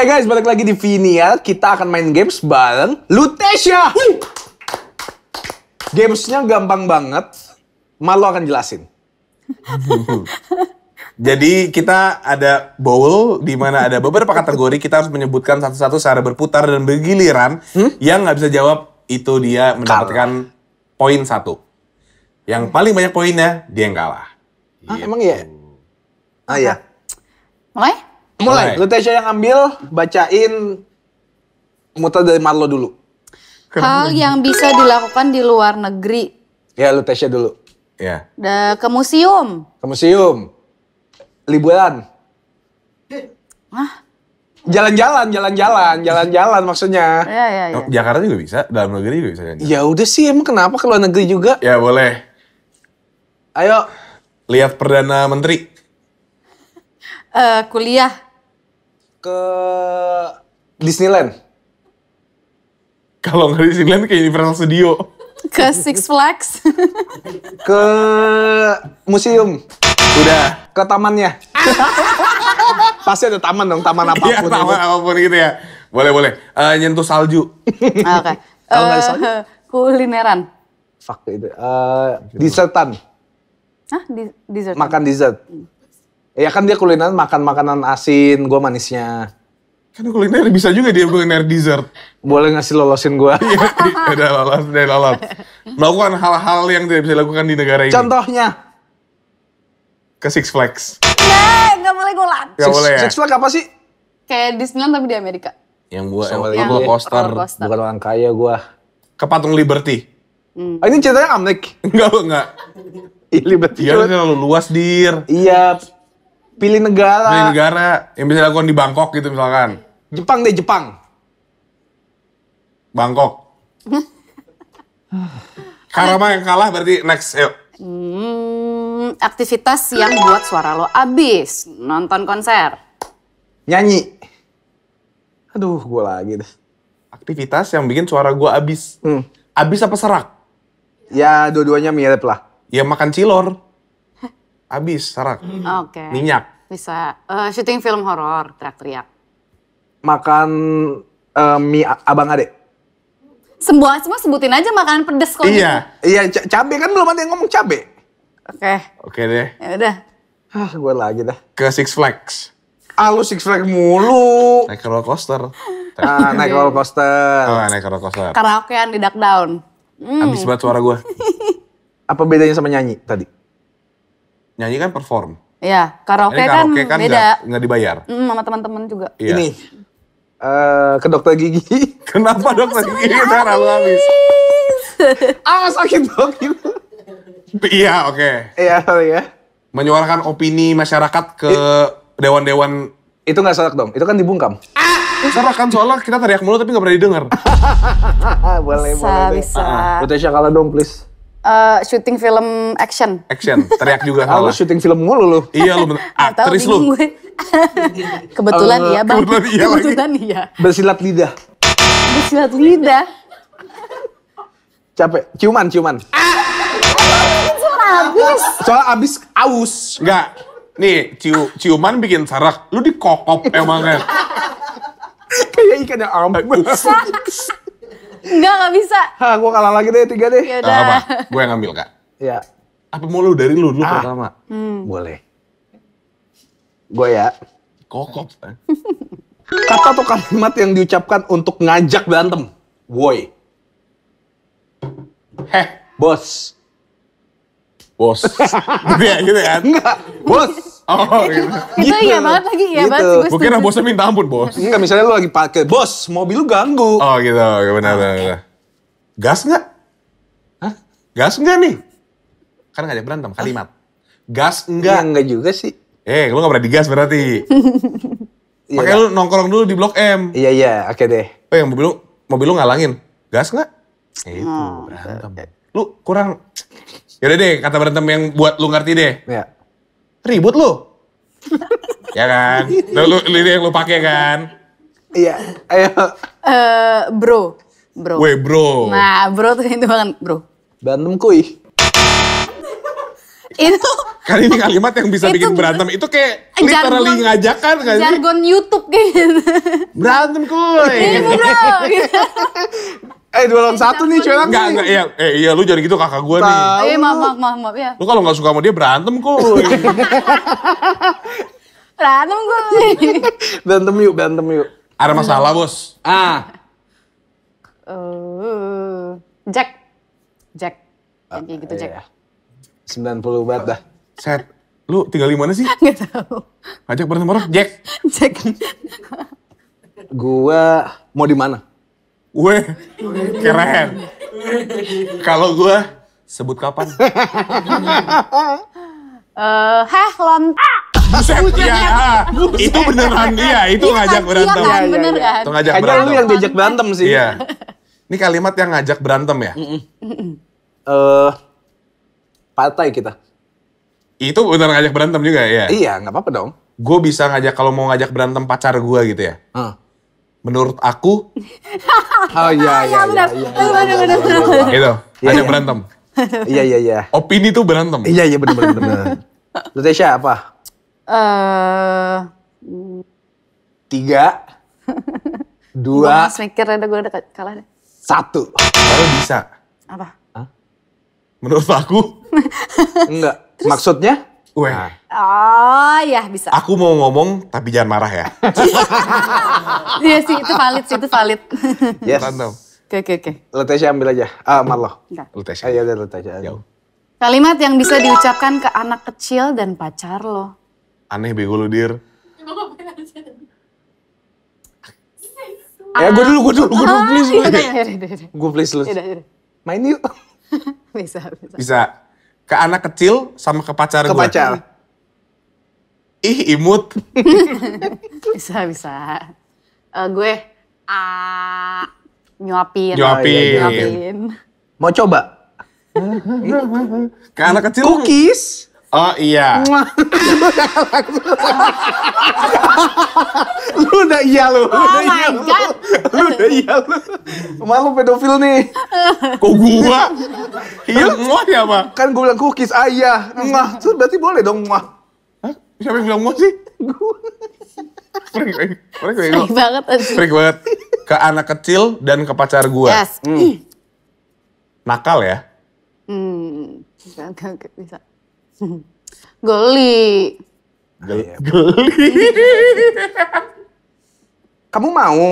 Eh guys, balik lagi di Vinial. Kita akan main games bareng Lutesia. Gamesnya gampang banget. Malu akan jelasin. Jadi kita ada bowl di mana ada beberapa kategori kita harus menyebutkan satu-satu secara berputar dan bergiliran. Hmm? Yang nggak bisa jawab itu dia mendapatkan poin satu. Yang paling banyak poinnya dia yang kalah. Ah, gitu. Emang ya Ah ya Mulai? Mulai. Mulai. Lutesha yang ambil, bacain muter dari Marlo dulu. Hal yang bisa dilakukan di luar negeri. Ya, Lutesha dulu. Ya. Da, ke museum. Ke museum. Liburan. Hah? Jalan-jalan, jalan-jalan, jalan-jalan maksudnya. Ya, ya, ya. Oh, Jakarta juga bisa, dalam negeri juga bisa. Ya udah sih, emang kenapa ke luar negeri juga? Ya boleh. Ayo. Lihat Perdana Menteri. Uh, kuliah ke Disneyland. Kalau nggak Disneyland ke Universal Studio. Ke Six Flags. ke museum. Udah. Ke tamannya. Pasti ada taman dong, taman iya, apapun. Iya, taman itu. apapun gitu ya. Boleh, boleh. Uh, nyentuh salju. Ah, oke. Okay. Kalau uh, salju? Eh, kulineran. Fuck itu. Uh, desertan. Hah? dessert. Makan dessert. Hmm. Ya kan dia kulineran makan makanan asin, gue manisnya. Kan kuliner bisa juga dia kuliner dessert. Boleh ngasih lolosin gue. Iya, ada lolos, ada lolos. Melakukan hal-hal yang tidak bisa dilakukan di negara ini. Contohnya? Ke Six Flags. Nggak, nggak boleh golan. Gak boleh ya? Six Flags apa sih? Kayak Disneyland tapi di Amerika. Yang gue, so, yang gue poster. coaster. Bukan orang kaya gue. Ke patung Liberty. Hmm. Oh, ini ceritanya Amnek? enggak, enggak. Liberty. Iya, terlalu luas, Dir. Iya, Pilih negara. Pilih negara yang bisa dilakukan di Bangkok gitu misalkan. Jepang deh, Jepang. Bangkok. Karama yang kalah berarti next, yuk. Hmm, aktivitas yang buat suara lo abis. Nonton konser. Nyanyi. Aduh, gue lagi deh. Aktivitas yang bikin suara gue abis. Hmm. Abis apa serak? Ya, dua-duanya mirip lah. Ya makan cilor habis sarak. Hmm. Oke. Okay. Minyak. Bisa. Uh, syuting film horor, teriak-teriak. Makan uh, mie abang adek. Semua, semua sebutin aja makanan pedes kok. Iya, gitu. iya cabe kan belum ada yang ngomong cabe. Oke. Okay. Oke okay deh. Ya udah. Ah, gue lagi dah. Ke Six Flags. Ah, lu Six Flags mulu. Naik roller coaster. Ah, naik roller coaster. Oh, naik roller coaster. Karaokean di Duck Down. Hmm. Abis banget suara gue. Apa bedanya sama nyanyi tadi? nyanyi kan perform. Iya, karaoke, kan karaoke kan, kan beda. Nggak dibayar. Mm, sama teman-teman juga. Iya. Ini uh, ke dokter gigi. Kenapa dokter gigi kita lu habis? ah sakit dong Iya, oke. Iya, ya. Menyuarakan opini masyarakat ke dewan-dewan itu nggak salah dong, itu kan dibungkam. Ah! Sorak kan soalnya kita teriak mulu tapi nggak pernah didengar. boleh, bisa, boleh. Bisa. Uh, kalah dong, please. Uh, eh, syuting film action. Action, teriak juga kalau. Oh, lu syuting film mulu lu. iya lu bener. Aktris lu. kebetulan uh, bang. Kebetulan iya Kebetulan iya. Bersilat lidah. Bersilat lidah. Capek. Ciuman, ciuman. Suara abis. Soal abis aus. Enggak. Nih, ciu, ciuman bikin sarak. Lu dikokop emangnya. Kayak ikan yang ampun. Enggak, enggak bisa. Hah, gua kalah lagi deh tiga deh. Yaudah. apa? Gue yang ngambil kak. Iya. Apa mau lu dari lu? Lu ah. pertama. Hmm. Boleh. Gua ya. Kokop. Eh. Kata atau kalimat yang diucapkan untuk ngajak berantem. Woi. Heh. Bos. Bos. gitu ya, gitu ya kan? Enggak. Bos. Oh, gitu. Itu iya gitu. iya banget lagi, iya gitu. banget sih. Gitu. Gue kira bosnya minta ampun, bos. Enggak, misalnya lu lagi pakai, bos, mobil lu ganggu. Oh gitu, benar, benar, benar. Gas nggak? Hah? Gas nggak nih? Kan gak ada berantem, kalimat. Gas enggak? Ya, enggak juga sih. Eh, lu nggak pernah digas berarti. Iya, Makanya lu nongkrong dulu di Blok M. Iya, iya, oke deh. Oh yang mobil lu, mobil lu ngalangin. Gas nggak? Eh, itu, hmm. berantem. Lu kurang... Yaudah deh, kata berantem yang buat lu ngerti deh. Iya ribut lu. ya kan? Lu, lu, lu yang lu pakai kan? Iya, ayo. Uh, bro. Bro. Weh bro. Nah bro tuh itu banget bro. Bantem kuy. itu kali ini kalimat yang bisa bikin berantem itu kayak literally ngajakan kan jargon YouTube kayak gitu. berantem kuy. Iya, bro. Gitu. Eh dua lawan satu nih cewek Enggak, enggak, iya, eh, iya lu jadi gitu kakak gue nih. Iya maaf, maaf, maaf, maaf ya. Lu kalau gak suka sama dia berantem kok. berantem gue. berantem yuk, berantem yuk. Ada masalah bos. Ah. Uh, Jack. Jack. Yang kayak ah, gitu Jack. Iya. Sembilan puluh banget dah. Set. Lu tinggal di mana sih? Gak tau. Ajak berantem orang, Jack. Jack. Gue mau di mana? gue keren. Kalau gue, sebut kapan? Eh, heh, lon. Buset, ya, itu beneran dia, itu iya, ngajak iya, berantem. Iya bener kan? Itu ngajak berantem. Itu lu yang diajak berantem sih. Iya. Ini kalimat yang ngajak berantem ya? Eh, partai kita. Itu beneran ngajak berantem juga ya? Iya, nggak apa-apa dong. Gue bisa ngajak kalau mau ngajak berantem pacar gue gitu ya? Heeh menurut aku oh iya iya iya gitu ada berantem iya iya iya opini tuh berantem iya iya benar benar benar Lutesha apa uh, tiga dua mikir ada gue dekat kalah deh satu kalau bisa apa Hah? menurut aku enggak maksudnya Weh. Nah. Oh ya bisa. Aku mau ngomong tapi jangan marah ya. Iya sih itu valid sih itu valid. Yes. Oke oke oke. Letesya ambil aja. Ah Marlo. Letes. Ayo ah, iya letes aja. Jauh. Kalimat yang bisa diucapkan ke anak kecil dan pacar lo. Aneh bego lu dir. Ya gue dulu, gue dulu, gue dulu, oh, please. Gue iya, iya, please lu. Main yuk. bisa, bisa. Bisa ke anak kecil sama ke pacar ke pacar. Ih, imut. bisa, bisa. Uh, gue uh, nyuapin. Nyuapin. Oh, iya, iya. nyuapin. Mau coba? ke anak kecil. Cookies. Oh iya. lu udah iya lu. Oh udah iya, god. Lu. lu udah iya lu. Malu pedofil nih. Kok gua? Iya, muah kan ya, mah. Kan gua bilang cookies ayah. mah, iya. Terus berarti boleh dong mah? Hah? Siapa yang bilang muah sih? Gua. freak banget. Freak banget. Ke anak kecil dan ke pacar gua. Yes. Hmm. Nakal ya? Hmm. Gak, gak, gak bisa. Geli. Iya, iya. Geli. Geli. Kamu mau?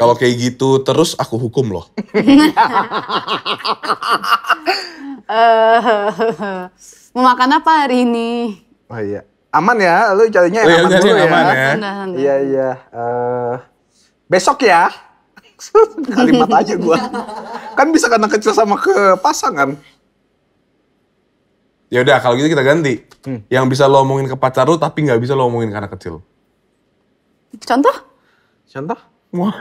Kalau kayak gitu terus aku hukum loh. Eh, mau makan apa hari ini? Oh iya. Aman ya, lu carinya oh yang aman dulu ya. Aman ya. Iya, iya. Uh, besok ya. Kalimat aja gua. Kan bisa karena kecil sama ke pasangan. Ya udah kalau gitu kita ganti. Hmm. Yang bisa lo omongin ke pacar lo tapi nggak bisa lo omongin ke anak kecil. Contoh? Contoh? Wah.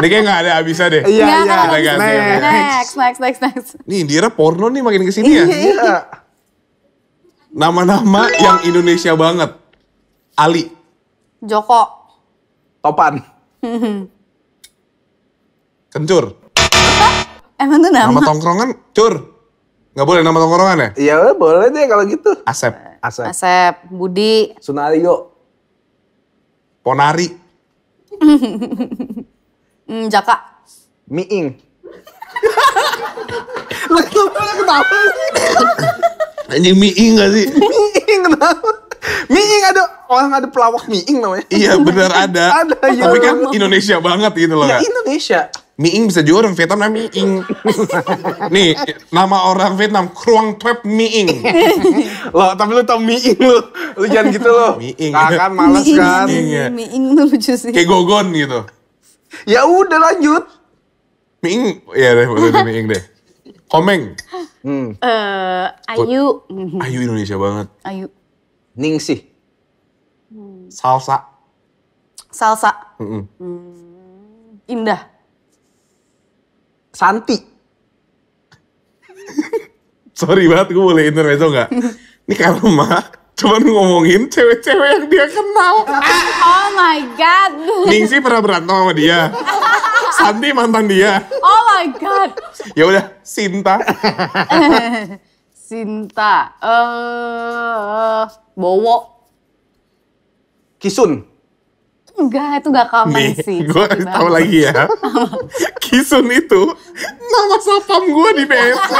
Ini kayak gak ada habisnya deh. Iya, nah, iya. Next. next, next, next, next. Nih, Indira porno nih makin kesini ya. Iya, iya. Nama-nama yang Indonesia banget. Ali. Joko. Topan. Kencur. Emang tuh nama? Nama tongkrongan, cur. Gak boleh nama tongkrongan ya? Iya boleh deh kalau gitu. Asep. Asep. Asep, Budi. Sunario. Ponari. mm, Jaka. Miing. Lu kenapa sih? Anjing miing gak sih? miing kenapa? Miing ada orang ada pelawak miing namanya. Iya benar ada. ada. Iya, Tapi ya. kan Indonesia banget gitu loh. Ya, Indonesia. Miing bisa orang Vietnam namanya Miing. Nih, nama orang Vietnam, Kruang Tuep Miing. loh, tapi lu tau Miing lu. Lu jangan gitu loh. Miing. Nah, kan males miing, kan. Miing, miing tuh lucu sih. Kayak gogon gitu. Ya udah lanjut. Miing, ya deh, udah Miing deh. Komeng. Hmm. Eh, Ayu. Ayu Indonesia banget. Ayu. Ningsih. Hmm. Salsa. Salsa. Hmm. Indah. Santi. Sorry banget, gue boleh intermezzo gak? Ini karma, cuman ngomongin cewek-cewek yang dia kenal. Oh my god. Ningsi pernah berantem sama dia. Santi mantan dia. Oh my god. Ya udah, Sinta. Sinta. Eh, uh, Bowo. Kisun. Enggak, itu enggak common Nih, sih. Gue tahu lagi ya. Kisun itu nama sapam gue di BSC.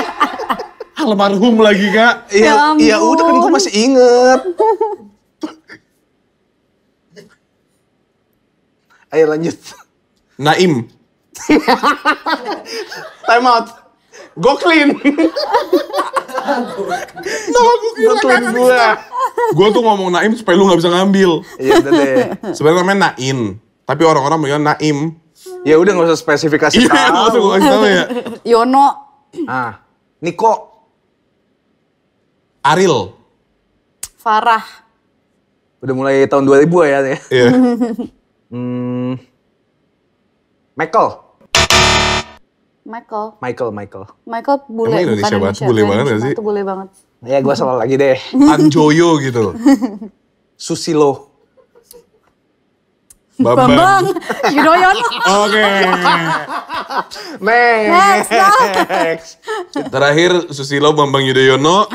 Almarhum lagi kak. ya iya, iya udah kan gue masih inget. Ayo lanjut. Naim. Time out. Go clean. Nama gue clean gue gue tuh ngomong Naim supaya lu gak bisa ngambil. Iya udah deh. Sebenarnya namanya Naim, tapi orang-orang bilang Naim. Ya udah gak usah spesifikasi Iya, gak usah gue kasih tahu ya. Yono. Ah, Niko. Aril. Farah. Udah mulai tahun 2000 ya, ya. Iya. Yeah. hmm, Michael. Michael. Michael, Michael. Michael bule. Emang Indonesia, Indonesia banget, bule banget gak sih? Bule banget. Ya gue salah lagi deh. Anjoyo gitu. Susilo. Bambang. Bambang Yudhoyono. Oke. Next. Next. Terakhir Susilo Bambang Yudhoyono.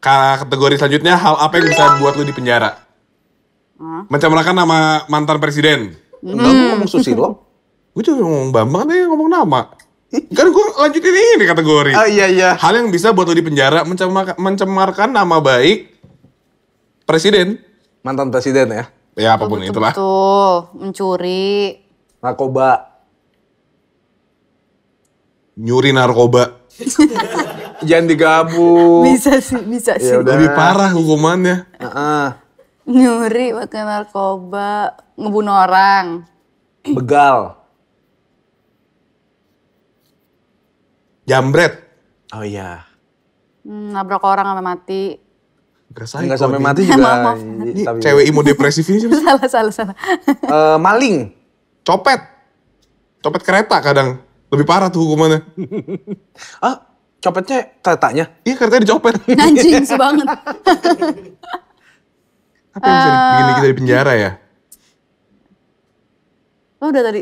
Kategori selanjutnya hal apa yang bisa buat lu di penjara? Mencemarkan nama mantan presiden. Enggak, hmm. gue ngomong Susilo. Gue juga ngomong Bambang, Nih ngomong nama. Kan gue lanjutin ini kategori. Oh iya iya. Hal yang bisa buat lo di penjara mencemarkan nama baik presiden. Mantan presiden ya. Ya apapun itu lah. Betul, mencuri. Narkoba. Nyuri narkoba. Jangan digabung. Bisa sih, bisa ya sih. Yaudah. Lebih parah hukumannya. Uh -uh. Nyuri pakai narkoba, ngebunuh orang. Begal Jambret. Oh iya. Hmm, nabrak orang sampai mati. Enggak sampai mati juga. maaf, maaf. Ini Tapi cewek imo depresif ini sih. salah, salah, salah. Uh, maling. Copet. Copet kereta kadang. Lebih parah tuh hukumannya. ah, copetnya keretanya? Iya, keretanya dicopet. Anjing banget. Apa yang bisa eh, bikin kita di penjara ya? Lo udah tadi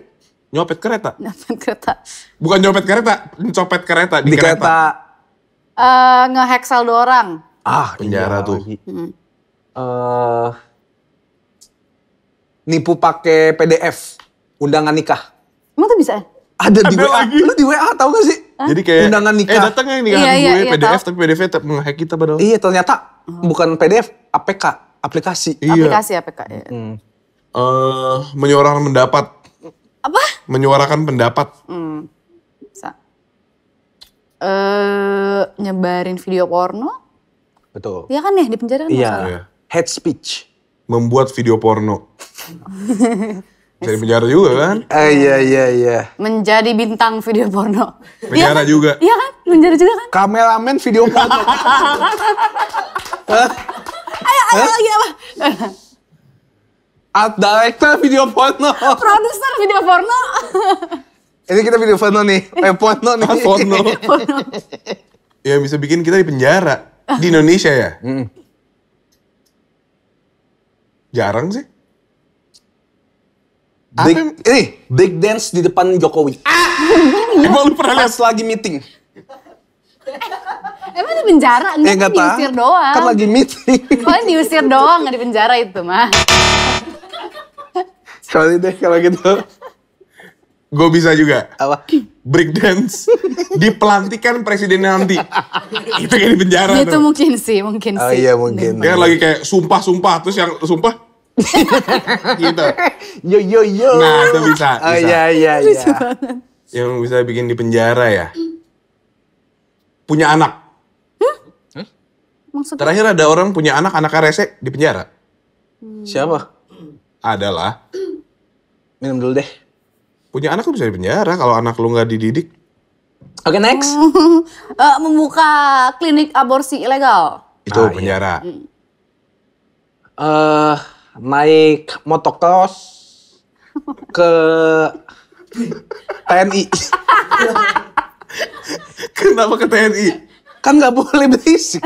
Nyopet kereta? Nyopet kereta. Bukan nyopet kereta, nyopet kereta di, di kereta. kereta. Uh, ngehack saldo orang. Ah, penjara iya. tuh. Uh, nipu pakai PDF, undangan nikah. Emang tuh bisa? Ada, ada di WA. Lagi. Lu di WA tau gak sih? Hah? Jadi kayak undangan eh, nikah. Eh datang yang nikahan iya, gue iya, PDF iya, tapi PDF tetap ngehack kita padahal. Iya, ternyata hmm. bukan PDF, APK, aplikasi. Iya. Aplikasi APK. Iya. Hmm. Uh, menyuarakan mendapat apa menyuarakan pendapat hmm. bisa eh, nyebarin video porno betul iya kan ya di penjara kan iya head speech membuat video porno Jadi penjara juga kan? Ah, iya, iya, iya. Menjadi bintang video porno. Penjara ya, juga. Iya kan? Penjara juga kan? Kameramen video porno. ayo, ayo lagi apa? Art director video porno. Produser video porno. Ini kita video porno nih, eh porno nih. Ah, porno. porno. yang bisa bikin kita di penjara di Indonesia ya. Jarang sih. Big, Apa? ini big dance di depan Jokowi. Ah! Emang lu pernah lihat lagi meeting? Eh, emang di penjara? Enggak, ya, kan diusir doang. Kan lagi meeting. Kan diusir doang, nggak di penjara itu mah deh kalau gitu. Gue bisa juga. Apa? Break dance di pelantikan presiden nanti. itu kayak di penjara Itu tuh. mungkin sih, mungkin oh, sih. iya mungkin. Dia lagi kayak sumpah-sumpah. Terus yang sumpah gitu. Yo yo yo. Nah, itu bisa. Oh bisa. Oh iya iya iya. Yang bisa bikin di penjara ya. Punya anak. Maksudnya? Terakhir ada orang punya anak, anaknya rese di penjara. Siapa? Adalah minum dulu deh punya anak lu bisa di penjara kalau anak lu nggak dididik Oke okay, next. uh, membuka klinik aborsi ilegal. Itu ah, iya. penjara. Eh iya. uh, naik motocross ke TNI. Kenapa ke TNI? Kan nggak boleh berisik.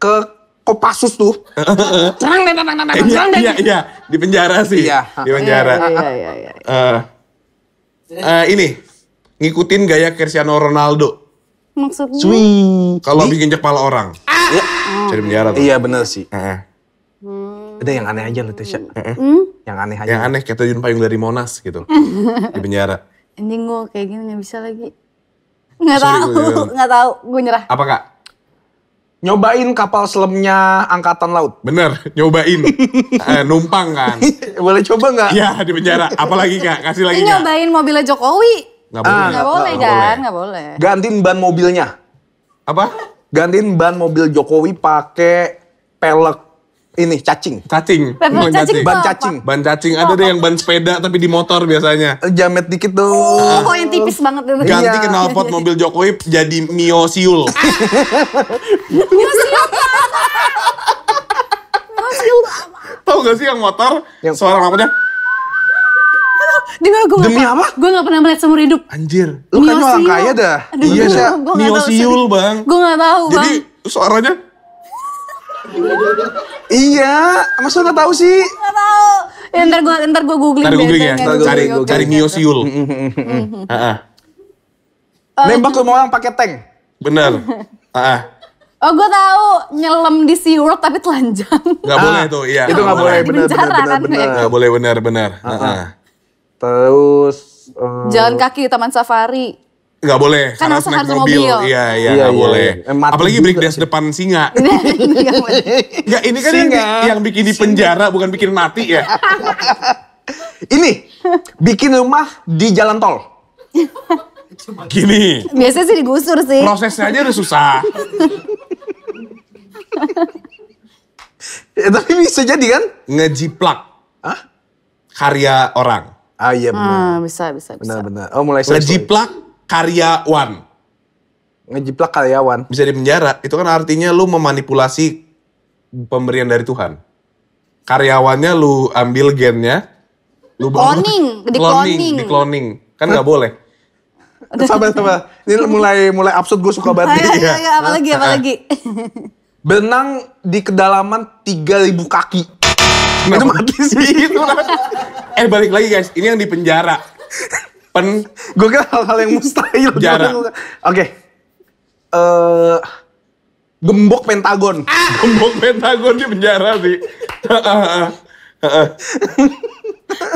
ke Kopassus tuh. Terang deh, terang, terang, iya, terang deh. Iya, iya, di penjara sih. Iya, di penjara. Iya, iya, iya. Uh, uh, ini ngikutin gaya Cristiano Ronaldo. Maksudnya? Swing. Kalau bikin kepala orang. Ah. Ya. Jadi penjara tuh. Iya, benar sih. Uh. Hmm. Ada yang aneh aja loh, Tesha. Hmm? Yang aneh aja. Yang aneh, kayak terjun payung dari Monas gitu. di penjara. Ini gue kayak gini, gak bisa lagi. Gak tahu, gak tahu, gue nyerah. Apa kak? nyobain kapal selamnya angkatan laut. Bener, nyobain. eh, numpang kan. Boleh coba nggak? Iya, di penjara. Apalagi kak, kasih lagi nggak? Nyobain mobilnya Jokowi. Nggak boleh. Nggak ah, boleh kan, nggak boleh. Gantiin ban mobilnya. Apa? Gantiin ban mobil Jokowi pakai pelek ini cacing. Cacing. Ban cacing. Ban cacing. Ban cacing. Ada deh yang ban sepeda tapi di motor biasanya. Jamet dikit tuh. Oh, oh yang tipis banget itu. Ganti iya. knalpot mobil Jokowi jadi Mio Siul. Mio Siul. Tahu gak sih yang motor yang suara knalpotnya? Dimana gue Demi apa? Gue gak pernah melihat seumur hidup. Anjir. Lu kan orang kaya dah. Aduh, iya, sih. Mio Siul, Bang. Gue gak tahu, Bang. Jadi suaranya Iya, masa udah tahu sih? Gak tahu. Ya, ntar gua ntar gua googling. Ntar googling ya. Ntar cari googling. cari Mio Siul. Heeh. Mm-hmm. Mm-hmm. Ah, ah. oh, Nembak ke orang pakai tank. benar. Heeh. Ah, oh gue tahu nyelam di Sea World tapi telanjang. Gak boleh tuh, iya. Itu gak boleh, benar-benar. benar. Enggak Gak boleh, benar-benar. Heeh. Kan, ya. Terus... Eh, Jalan kaki di Taman Safari. Gak boleh, kan karena harus naik mobil. mobil. Iya, iya, iya, iya boleh. Iya. iya. Apalagi break dance depan singa. Gak ini kan singa. Yang, yang bikin di penjara bukan bikin mati ya. ini, bikin rumah di jalan tol. Gini. Biasanya sih digusur sih. Prosesnya aja udah susah. ya, tapi bisa jadi kan? Ngejiplak. Hah? Karya orang. Ah iya benar. Ah, bisa, bisa, bisa. Benar, benar. Oh mulai Ngejiplak karyawan. Ngejiplak karyawan. Bisa dipenjara, Itu kan artinya lu memanipulasi pemberian dari Tuhan. Karyawannya lu ambil gennya, lu cloning, di cloning, di cloning. Kan nggak boleh. Sabar, sabar. Ini mulai mulai absurd gue suka banget. Ayo, ayo, ayo, apalagi, apalagi. Benang di kedalaman 3000 kaki. Itu mati sih. eh balik lagi guys, ini yang di penjara. Pen gue kira hal-hal yang mustahil. Jarang. Oke. Okay. Uh, eh, gembok Pentagon. Ah. Gembok Pentagon di penjara sih.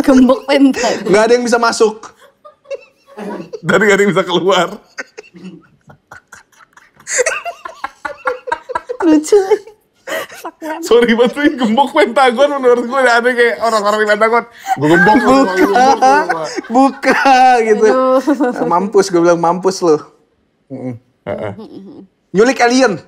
gembok Pentagon. Gak ada yang bisa masuk. Dan gak ada yang bisa keluar. Lucu. Sorry banget tuh gembok Pentagon menurut gue ada kayak orang-orang di Pentagon. Gue gembok buka, buka gitu. Aduh. Mampus gue bilang mampus lu. Nyulik alien.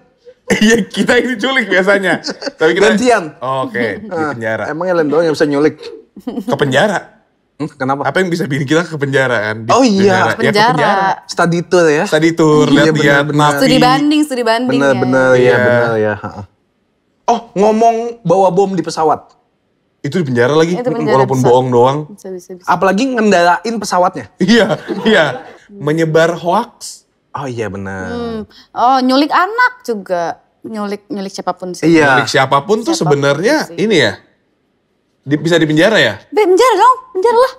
Iya kita ini culik biasanya. Tapi kita gantian. Oh, Oke, okay. di ah, penjara. Emang alien doang yang bisa nyulik. Ke penjara. Hmm, kenapa? Apa yang bisa bikin kita ke penjara kan? Di oh iya, penjara. Ya, ke penjara. Study tour ya. Study tour, lihat-lihat iya, lihat, lihat Studi banding, studi banding. Bener-bener ya, bener, iya, iya. bener, ya. Bener, ya. Oh, ngomong bawa bom di pesawat. Itu di penjara lagi, itu penjara walaupun pesawat. bohong doang. Bisa, bisa, bisa. Apalagi ngendalain pesawatnya. iya, iya. Menyebar hoax. Oh iya benar. Hmm. Oh, nyulik anak juga. Nyulik nyulik siapapun sih. Iya. Nyulik siapapun, siapapun tuh sebenarnya ini ya. Di, bisa di penjara ya? Di penjara dong, penjara lah.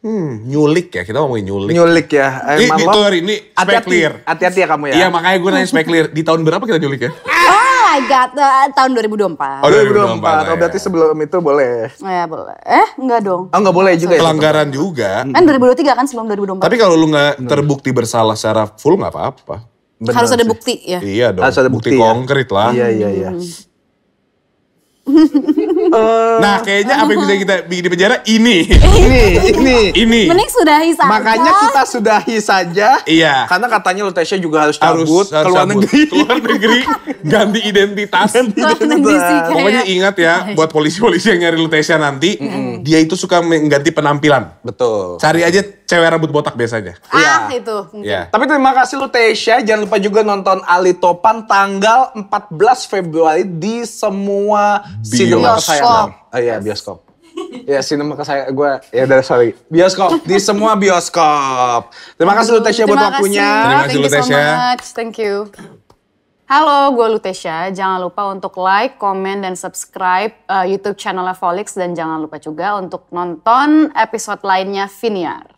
Hmm, nyulik ya, kita ngomongin nyulik. Nyulik ya. Ini, eh, itu hari ini spek clear. Hati-hati ya kamu ya. Iya makanya gue nanya spek clear. Di tahun berapa kita nyulik ya? my god, uh, tahun 2024. Oh, 2024. 2024 oh, iya. berarti ya. sebelum itu boleh. Ya, boleh. Eh, enggak dong. Oh, enggak boleh juga ya? Pelanggaran ya, juga. Kan 2023 kan sebelum 2024. Tapi kalau lu enggak terbukti bersalah secara full enggak apa-apa. Harus ada bukti ya. Iya dong. Harus ada bukti, bukti ya. konkret lah. Iya, iya, iya. Hmm. Eh, nah, kayaknya apa yang bisa kita bikin di penjara ini. ini, ini. Ini. Mending sudahi saja. Makanya kita sudahi saja. Iya. Karena katanya Lutesia juga harus cabut harus, keluar cabut. negeri. Keluar negeri, ganti identitas. Ganti identitas. Pokoknya ingat ya, iya. buat polisi-polisi yang nyari Lutesia nanti, mm -hmm. dia itu suka mengganti penampilan. Betul. Cari aja cewek rambut botak biasanya. Ah, ya. itu. Mungkin. Ya. Tapi terima kasih lu Tesha, Jangan lupa juga nonton Ali Topan tanggal 14 Februari di semua sinema saya. Oh iya, bioskop. Iya, ya, sinema saya gue. Ya, dari sorry. Bioskop. di semua bioskop. Terima kasih lu Tasya buat waktunya. Terima kasih lu So Thank you. Halo, gue Lutesha. Jangan lupa untuk like, komen, dan subscribe uh, YouTube channelnya Folix. Dan jangan lupa juga untuk nonton episode lainnya Viniar.